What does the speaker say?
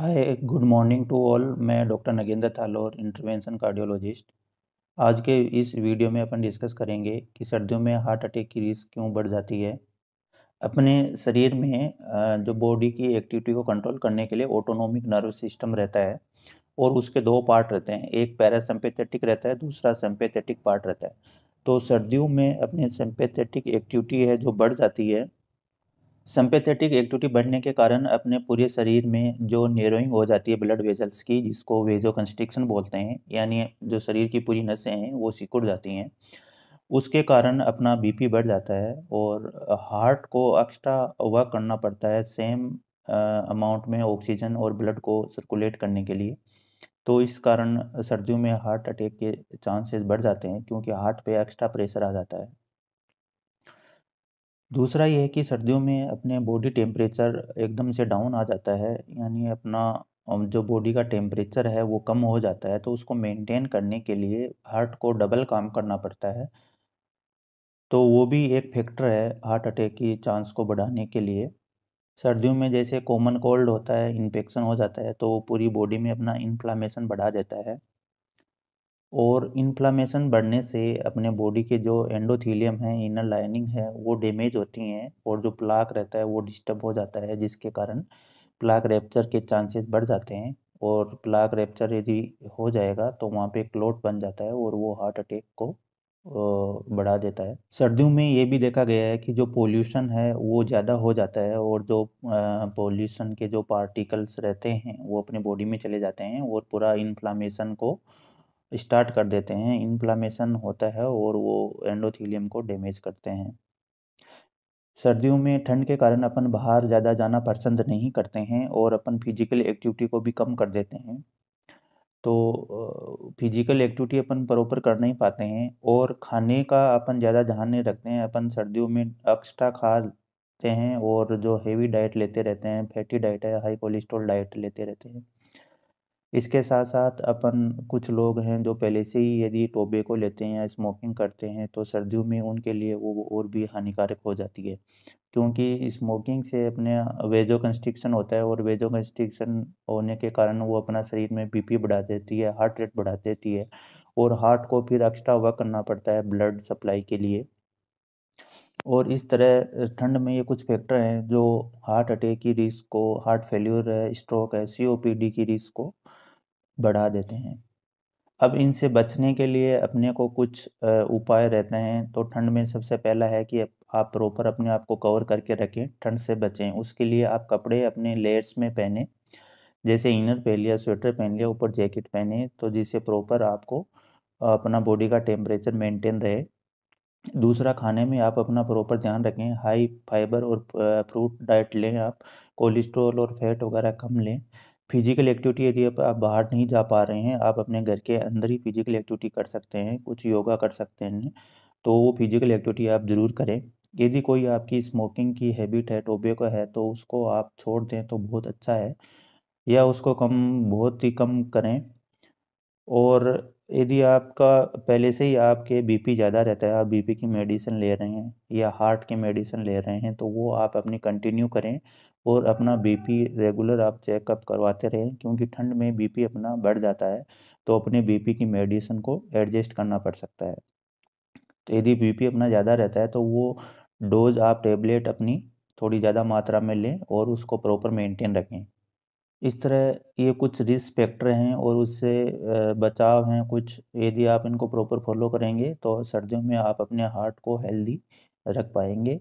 hi good morning to all मैं doctor Nagendra Thalor intervention cardiologist आज के इस वीडियो में अपन डिस्कस करेंगे कि सर्दियों में हार्ट अटैक की रिस्क क्यों बढ़ जाती है अपने शरीर में जो बॉडी की एक्टिविटी को कंट्रोल करने के लिए ऑटोनोमिक नर्वस सिस्टम रहता है और उसके दो पार्ट रहते हैं एक पैरासम्पेथेटिक रहता है दूसरा सम्पेथेटिक पार्ट रहता है तो सर्दियों में अपनी सम्पेथेटिक एक्टिविटी है जो बढ़ जाती है सम्पेथेटिक एक्टिविटी बढ़ने के कारण अपने पूरे शरीर में जो नेरोइंग हो जाती है ब्लड वेजल्स की जिसको वेजो कंस्ट्रिक्शन बोलते हैं यानी जो शरीर की पूरी नसें हैं वो सिकुड़ जाती हैं उसके कारण अपना बीपी बढ़ जाता है और हार्ट को एक्स्ट्रा वर्क करना पड़ता है सेम अमाउंट में ऑक्सीजन और ब्लड को सर्कुलेट करने के लिए तो इस कारण सर्दियों में हार्ट अटैक के चांसेस बढ़ जाते हैं क्योंकि हार्ट पे एक्स्ट्रा प्रेशर आ जाता है दूसरा ये है कि सर्दियों में अपने बॉडी टेम्परेचर एकदम से डाउन आ जाता है यानी अपना जो बॉडी का टेम्परेचर है वो कम हो जाता है तो उसको मेंटेन करने के लिए हार्ट को डबल काम करना पड़ता है तो वो भी एक फैक्टर है हार्ट अटैक की चांस को बढ़ाने के लिए सर्दियों में जैसे कॉमन कोल्ड होता है इन्फेक्शन हो जाता है तो वो पूरी बॉडी में अपना इन्फ्लामेशन बढ़ा देता है और इन्फ्लामेशन बढ़ने से अपने बॉडी के जो एंडोथीलियम है इनर लाइनिंग है वो डैमेज होती हैं और जो प्लाक रहता है वो डिस्टर्ब हो जाता है जिसके कारण प्लाक रैप्चर के चांसेस बढ़ जाते हैं और प्लाक रैप्चर यदि हो जाएगा तो वहाँ पे क्लोट बन जाता है और वो हार्ट अटैक को बढ़ा देता है सर्दियों में ये भी देखा गया है कि जो पोल्यूशन है वो ज़्यादा हो जाता है और जो पोल्यूशन के जो पार्टिकल्स रहते हैं वो अपने बॉडी में चले जाते हैं और पूरा इन्फ्लामेशन को स्टार्ट कर देते हैं इन्फ्लामेशन होता है और वो एंडोथीलियम को डैमेज करते हैं सर्दियों में ठंड के कारण अपन बाहर ज़्यादा जाना पसंद नहीं करते हैं और अपन फिजिकल एक्टिविटी को भी कम कर देते हैं तो फिजिकल एक्टिविटी अपन प्रॉपर कर नहीं पाते हैं और खाने का अपन ज़्यादा ध्यान नहीं रखते हैं अपन सर्दियों में एक्स्ट्रा खा लेते हैं और जो हेवी डाइट लेते रहते हैं फैटी डाइट है हाई कोलेस्ट्रॉल डाइट लेते रहते हैं इसके साथ साथ अपन कुछ लोग हैं जो पहले से ही यदि टोबे को लेते हैं या स्मोकिंग करते हैं तो सर्दियों में उनके लिए वो और भी हानिकारक हो जाती है क्योंकि स्मोकिंग से अपने वेजो कंस्ट्रिक्शन होता है और वेजो कंस्ट्रिक्शन होने के कारण वो अपना शरीर में बीपी बढ़ा देती है हार्ट रेट बढ़ा देती है और हार्ट को फिर एक्स्ट्रा वर्क करना पड़ता है ब्लड सप्लाई के लिए और इस तरह ठंड में ये कुछ फैक्टर हैं जो हार्ट अटैक की रिस्क को हार्ट फेल्यूर है स्ट्रोक है सीओपीडी की रिस्क को बढ़ा देते हैं अब इनसे बचने के लिए अपने को कुछ उपाय रहते हैं तो ठंड में सबसे पहला है कि आप प्रॉपर अपने आप को कवर करके रखें ठंड से बचें उसके लिए आप कपड़े अपने लेयर्स में पहने जैसे इनर पहन लिया स्वेटर पहन लिया ऊपर जैकेट पहने तो जिससे प्रॉपर आपको अपना बॉडी का टेम्परेचर मेंटेन रहे दूसरा खाने में आप अपना प्रॉपर ध्यान रखें हाई फाइबर और फ्रूट डाइट लें आप कोलेस्ट्रॉल और फैट वगैरह कम लें फिजिकल एक्टिविटी यदि आप बाहर नहीं जा पा रहे हैं आप अपने घर के अंदर ही फिजिकल एक्टिविटी कर सकते हैं कुछ योगा कर सकते हैं तो वो फिजिकल एक्टिविटी आप ज़रूर करें यदि कोई आपकी स्मोकिंग की हैबिट है टोबेको है तो उसको आप छोड़ दें तो बहुत अच्छा है या उसको कम बहुत ही कम करें और यदि आपका पहले से ही आपके बीपी ज़्यादा रहता है आप बीपी की मेडिसिन ले रहे हैं या हार्ट की मेडिसिन ले रहे हैं तो वो आप अपनी कंटिन्यू करें और अपना बीपी रेगुलर आप चेकअप करवाते रहें क्योंकि ठंड में बीपी अपना बढ़ जाता है तो अपने बीपी की मेडिसिन को एडजस्ट करना पड़ सकता है तो यदि बी अपना ज़्यादा रहता है तो वो डोज आप टेबलेट अपनी थोड़ी ज़्यादा मात्रा में लें और उसको प्रॉपर मेंटेन रखें इस तरह ये कुछ रिस्क फैक्टर हैं और उससे बचाव हैं कुछ यदि आप इनको प्रॉपर फॉलो करेंगे तो सर्दियों में आप अपने हार्ट को हेल्दी रख पाएंगे